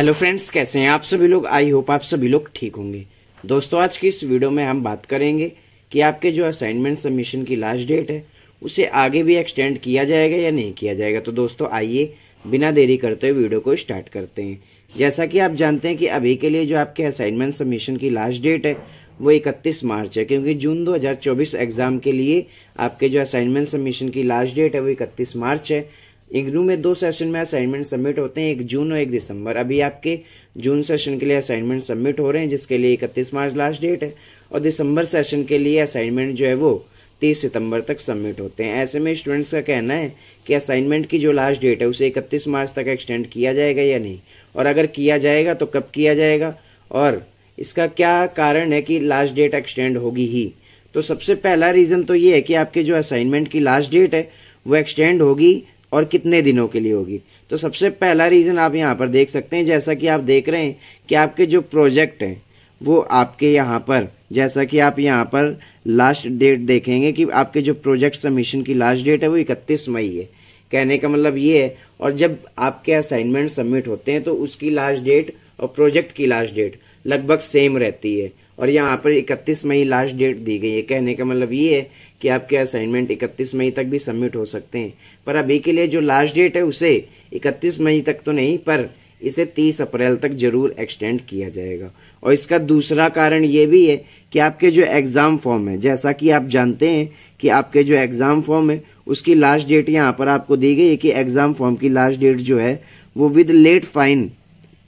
hello friends कैसे हैं आप सभी लोग आई होप आप सभी लोग ठीक होंगे दोस्तों आज की इस वीडियो में हम बात करेंगे कि आपके जो असाइनमेंट सबमिशन की लास्ट डेट है उसे आगे भी एक्सटेंड किया जाएगा या नहीं किया जाएगा तो दोस्तों आइए बिना देरी करते हुए वीडियो को स्टार्ट करते हैं जैसा कि आप जानते हैं कि अभी के लिए जो आपके असाइनमेंट सबमिशन की लास्ट डेट है वो इकतीस मार्च है क्योंकि जून दो एग्जाम के लिए आपके जो असाइनमेंट सबमिशन की लास्ट डेट है वो इकतीस मार्च है इग्नू में दो सेशन में असाइनमेंट सबमिट होते हैं एक जून और एक दिसंबर अभी आपके जून सेशन के लिए असाइनमेंट सबमिट हो रहे हैं जिसके लिए इकतीस मार्च लास्ट डेट है और दिसंबर सेशन के लिए असाइनमेंट जो है वो तीस सितंबर तक सबमिट होते हैं ऐसे में स्टूडेंट्स का कहना है कि असाइनमेंट की जो लास्ट डेट है उसे इकतीस मार्च तक एक्सटेंड किया जाएगा या नहीं और अगर किया जाएगा तो कब किया जाएगा और इसका क्या कारण है कि लास्ट डेट एक्सटेंड होगी ही तो सबसे पहला रीज़न तो ये है कि आपके जो असाइनमेंट की लास्ट डेट है वो एक्सटेंड होगी और कितने दिनों के लिए होगी तो सबसे पहला रीज़न आप यहाँ पर देख सकते हैं जैसा कि आप देख रहे हैं कि आपके जो प्रोजेक्ट हैं वो आपके यहाँ पर जैसा कि आप यहाँ पर लास्ट डेट देखेंगे कि आपके जो प्रोजेक्ट सबमिशन की लास्ट डेट है वो इकतीस मई है कहने का मतलब ये है और जब आपके असाइनमेंट सबमिट होते हैं तो उसकी लास्ट डेट और प्रोजेक्ट की लास्ट डेट लगभग सेम रहती है और यहाँ पर 31 मई लास्ट डेट दी गई है कहने का मतलब ये है कि आपके असाइनमेंट 31 मई तक भी सबमिट हो सकते हैं पर अभी के लिए जो लास्ट डेट है उसे 31 मई तक तो नहीं पर इसे 30 अप्रैल तक जरूर एक्सटेंड किया जाएगा और इसका दूसरा कारण ये भी है कि आपके जो एग्ज़ाम फॉर्म है जैसा कि आप जानते हैं कि आपके जो एग्ज़ाम फॉर्म है उसकी लास्ट डेट यहाँ पर आपको दी गई है कि एग्ज़ाम फॉर्म की लास्ट डेट जो है वो विद लेट फाइन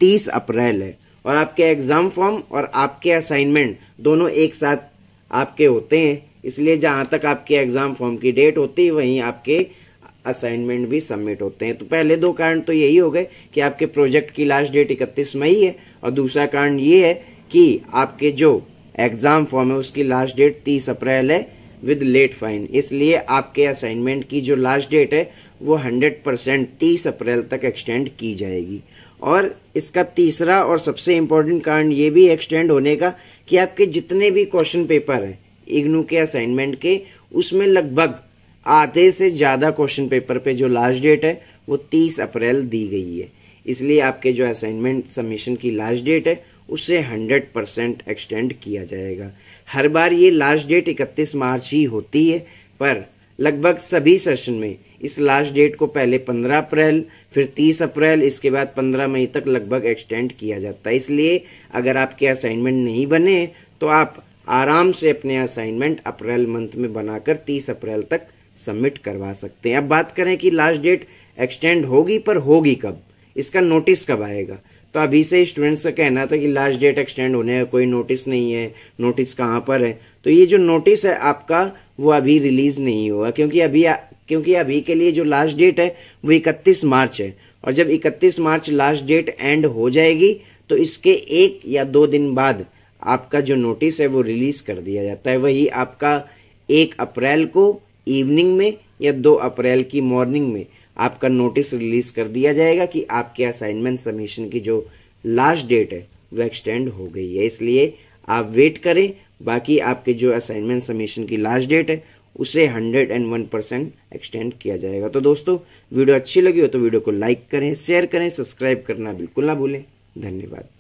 तीस अप्रैल है और आपके एग्ज़ाम फॉर्म और आपके असाइनमेंट दोनों एक साथ आपके होते हैं इसलिए जहां तक आपके एग्जाम फॉर्म की डेट होती है वहीं आपके असाइनमेंट भी सबमिट होते हैं तो पहले दो कारण तो यही हो गए कि आपके प्रोजेक्ट की लास्ट डेट इकतीस मई है और दूसरा कारण ये है कि आपके जो एग्जाम फॉर्म है उसकी लास्ट डेट तीस अप्रैल है विद लेट फाइन इसलिए आपके असाइनमेंट की जो लास्ट डेट है वो हंड्रेड परसेंट तीस अप्रैल तक एक्सटेंड की जाएगी और इसका तीसरा और सबसे इम्पोर्टेंट कारण ये भी एक्सटेंड होने का कि आपके जितने भी क्वेश्चन पेपर हैं इग्नू के असाइनमेंट के उसमें लगभग आधे से ज़्यादा क्वेश्चन पेपर पे जो लास्ट डेट है वो 30 अप्रैल दी गई है इसलिए आपके जो असाइनमेंट सबमिशन की लास्ट डेट है उसे 100 परसेंट एक्सटेंड किया जाएगा हर बार ये लास्ट डेट 31 मार्च ही होती है पर लगभग सभी सेशन में इस लास्ट डेट को पहले 15 अप्रैल फिर 30 अप्रैल इसके बाद 15 मई तक लगभग एक्सटेंड किया जाता है इसलिए अगर आपके असाइनमेंट नहीं बने तो आप आराम से अपने असाइनमेंट अप्रैल मंथ में बनाकर 30 अप्रैल तक सबमिट करवा सकते हैं अब बात करें कि लास्ट डेट एक्सटेंड होगी पर होगी कब इसका नोटिस कब आएगा तो अभी से स्टूडेंट्स का कहना था कि लास्ट डेट एक्सटेंड होने का कोई नोटिस नहीं है नोटिस कहाँ पर है तो ये जो नोटिस है आपका वो अभी रिलीज नहीं हुआ क्योंकि अभी क्योंकि अभी के लिए जो लास्ट डेट है वो इकतीस मार्च है और जब इकतीस मार्च लास्ट डेट एंड हो जाएगी तो इसके एक या दो दिन बाद आपका जो नोटिस है वो रिलीज कर दिया जाता है वही आपका एक अप्रैल को इवनिंग में या दो अप्रैल की मॉर्निंग में आपका नोटिस रिलीज कर दिया जाएगा कि आपके असाइनमेंट सबमिशन की जो लास्ट डेट है वो एक्सटेंड हो गई है इसलिए आप वेट करें बाकी आपके जो असाइनमेंट सबमिशन की लास्ट डेट है उसे 101 परसेंट एक्सटेंड किया जाएगा तो दोस्तों वीडियो अच्छी लगी हो तो वीडियो को लाइक करें शेयर करें सब्सक्राइब करना बिल्कुल ना भूलें धन्यवाद